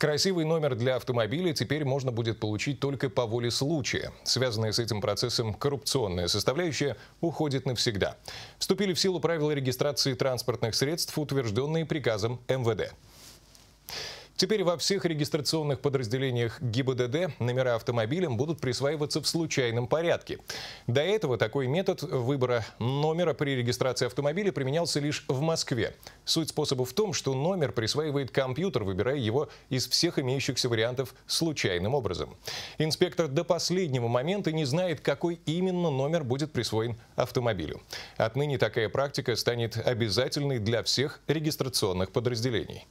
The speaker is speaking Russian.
Красивый номер для автомобиля теперь можно будет получить только по воле случая. Связанная с этим процессом коррупционная составляющая уходит навсегда. Вступили в силу правила регистрации транспортных средств, утвержденные приказом МВД. Теперь во всех регистрационных подразделениях ГИБДД номера автомобилям будут присваиваться в случайном порядке. До этого такой метод выбора номера при регистрации автомобиля применялся лишь в Москве. Суть способа в том, что номер присваивает компьютер, выбирая его из всех имеющихся вариантов случайным образом. Инспектор до последнего момента не знает, какой именно номер будет присвоен автомобилю. Отныне такая практика станет обязательной для всех регистрационных подразделений.